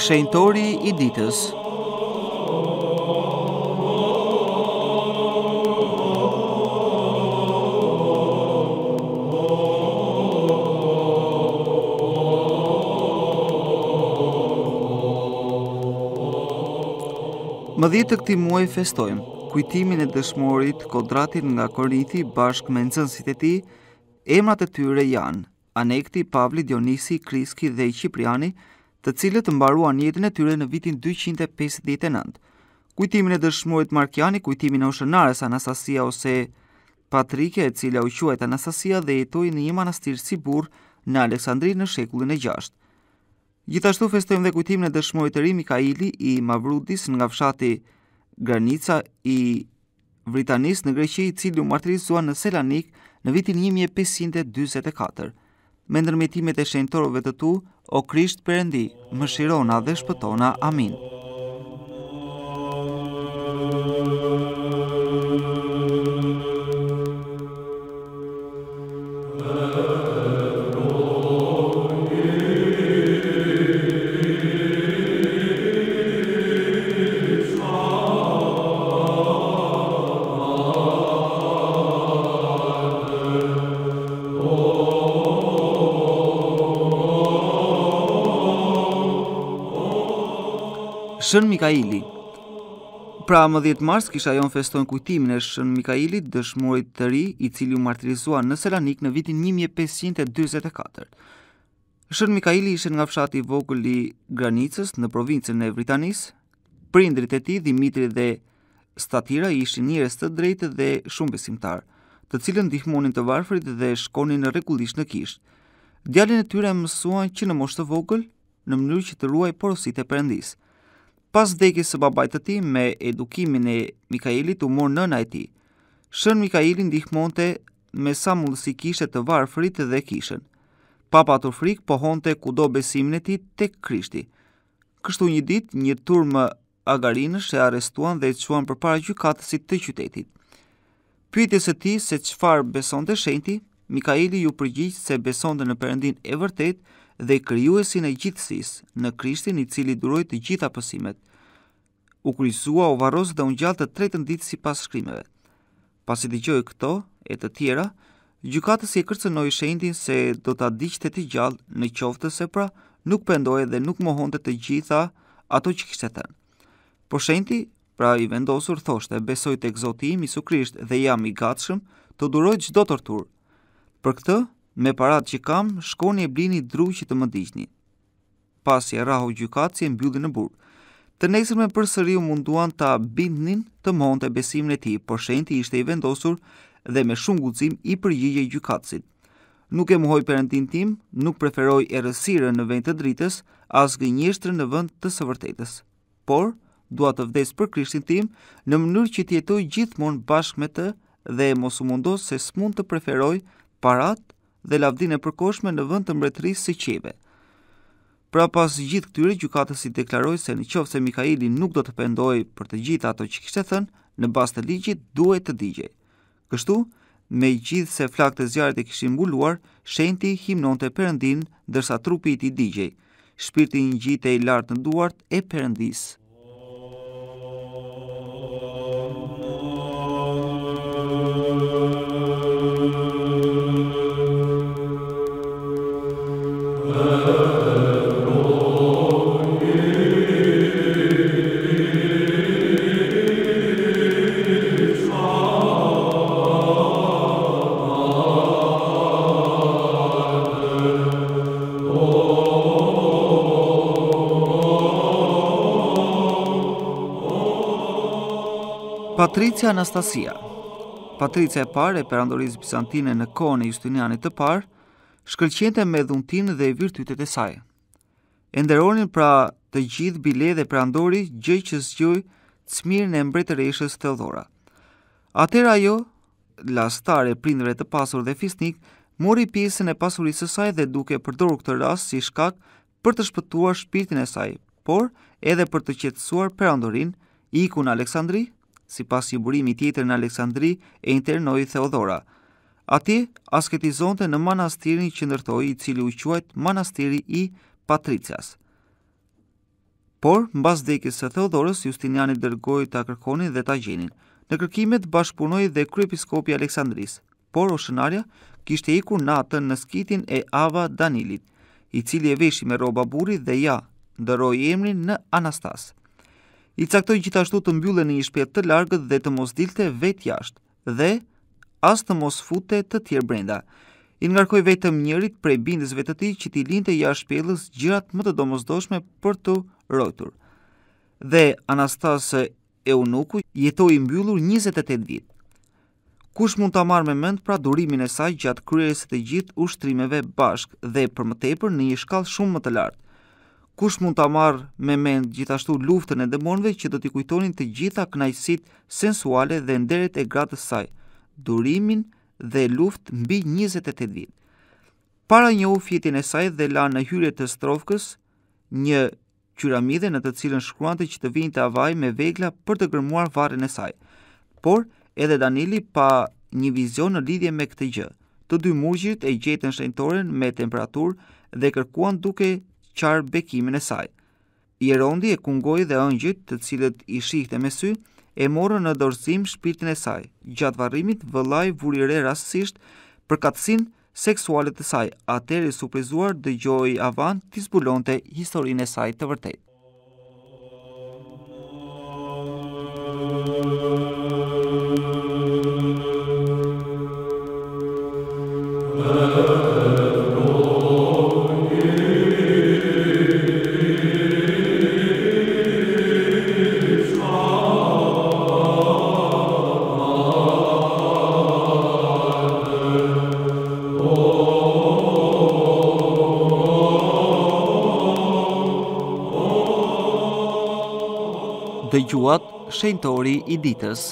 shenëtori i ditës. Më dhjetë të këti muaj festojmë, kujtimin e dëshmorit kodratit nga Korinthi bashkë me nëzënësit e ti, emrat e tyre janë, anekti Pavli Dionisi, Kriski dhe i Qipriani, të cilët mbaruan jetën e tyre në vitin 259. Kujtimin e dëshmojt Markiani, kujtimin e ushënares Anastasia ose Patrike, e cila u quajt Anastasia dhe jetoi në një manastir si në Aleksandri në shekullin e gjasht. Gjithashtu festojmë dhe kujtimin e dëshmojt e ri Mikaili i Mavrudis nga fshati Granica i Vritanis në Greqi i cili u martirizua në Selanik në vitin 1524 me ndërmetimet e shenjtorëve të tu, o Krisht Perëndi, mëshirona dhe shpëtona. Amin. Shën Mikaili Pra më djetë mars kisha jon festojnë kujtimin e Shën Mikaili dëshmurit të ri i cili u martirizua në Selanik në vitin 1524. Shën Mikaili ishe nga fshati vokulli Granicës në provincën e Britanisë, prindrit e ti Dimitri dhe Statira ishi njërës të drejtë dhe shumë besimtarë, të cilën dihmonin të varfrit dhe shkonin në rekullisht në kishtë. Djalin e tyre mësuan që në moshtë të vogël, në mënyrë që të ruaj porosit e përëndisë. Pas dhekis së babaj të ti me edukimin e Mikaelit u morë nëna e ti. Shën Mikaelin dihmonte me sa mundësi kishe të varë frit dhe kishën. Papa të frik pohonte kudo besimin e ti të krishti. Kështu një dit një tur më agarinës e arestuan dhe e quan për para gjukatësit të qytetit. Pyetjes e ti se qëfar beson të shenti, Mikaeli ju përgjith se beson të në përëndin e vërtetë dhe krijuesin e gjithësis në krishtin i cili duroi të gjitha pësimet. U krysua o varos dhe unë gjallë të tretën ditë si pas shkrimeve. Pas i të gjojë këto e të tjera, gjukatës i e kërcënoi shendin se do të digjte të gjallë në qoftës e pra nuk pendoje dhe nuk mohonte të gjitha ato që kështë të tënë. Por shendi, pra i vendosur thoshte, besoj të egzotim i Krisht dhe jam i gatshëm, të duroj çdo tortur. Për këtë, me parat që kam, shkoni e blini dru që të më dishni. Pasja rahu gjykatës si e mbyllin në burë. Të nesër me përsëri u munduan të bindnin të mon të besim në ti, por shenti ishte i vendosur dhe me shumë gucim i përgjigje gjukatësit. Nuk e muhoj përëndin tim, nuk preferoj e rësire në vend të dritës, as gënjështër në vend të sëvërtetës. Por, duat të vdes për krishtin tim në mënyrë që tjetoj gjithmon bashkë me të dhe mos u mundos se s'mund të preferoj parat dhe lavdinë e përkoshme në vënd të mbretërisë së qeve. Pra pas gjithë këtyre, gjukatës i deklaroj se në qovë se Mikaili nuk do të pendoj për të gjithë ato që kështë e thënë, në bastë të ligjit duhet të digjej. Kështu, me gjithë se flak të zjarët e kishin mbuluar, shenti himnon të përëndin, dërsa trupit i digjej, shpirtin gjithë e lartë në duart e perëndisë. Patricia Anastasia Patricia e pare e perandoriz Bizantine në kohën e Justinianit të parë, shkëllqente me dhuntin dhe i virtytet e saj. Enderonin pra të gjithë bile dhe perandori gjëj që të cmirë në mbretër e ishës Theodora. Atër ajo, lastar e prindre të pasur dhe fisnik, mori pjesën e pasurisë saj dhe duke përdoru këtë rast si shkak për të shpëtuar shpirtin e saj, por edhe për të qetsuar perandorin, ikun Aleksandri, si pas një burimi tjetër në Aleksandri, e internoj Theodora. Ati, asketizonte në manastirin që ndërtoj i cili u quajt manastiri i Patricias. Por, në bas dekis Theodorës, Justiniani dërgoj të kërkonin dhe të gjenin. Në kërkimet bashkëpunoj dhe kryepiskopi Aleksandris, por o shënarja kishte ikur natën në skitin e Ava Danilit, i cili e veshi me roba buri dhe ja, ndëroj emrin në Anastasë i caktoj gjithashtu të mbyllën një shpjet të largët dhe të mos dilte vet jashtë, dhe as të mos fute të tjerë brenda. I ngarkoj vetëm njërit prej bindësve të ti që ti linte jashtë shpjellës gjërat më të domosdoshme për të rojtur. Dhe Anastas e unuku jetoj i mbyllur 28 vitë. Kush mund ta marr me mend pra durimin e saj gjatë kryerjes së të gjithë ushtrimeve bashk dhe për më tepër në një shkallë shumë më të lartë kush mund ta marr me mend gjithashtu luftën e demonëve që do t'i kujtonin të gjitha kënaqësitë sensuale dhe nderet e gratës saj, durimin dhe luftë mbi 28 vjet. Para një ufjetin e saj dhe la në hyrje të strofkës, një qyramide në të cilën shkruante që të vinte avaj me vegla për të gërmuar varrin e saj. Por edhe Danili pa një vizion në lidhje me këtë gjë. Të dy murgjit e gjetën shenjtoren me temperaturë dhe kërkuan duke qarë bekimin e saj. Jerondi e kungoj dhe ëngjit të cilët i shikhte me sy, e morën në dorëzim shpirtin e saj. Gjatë varrimit, vëllaj vurire rastësisht për katsin seksualet e saj, atër e suprizuar dhe gjoj avan të zbulonte historin e saj të vërtetë. quat Shentori i ditës.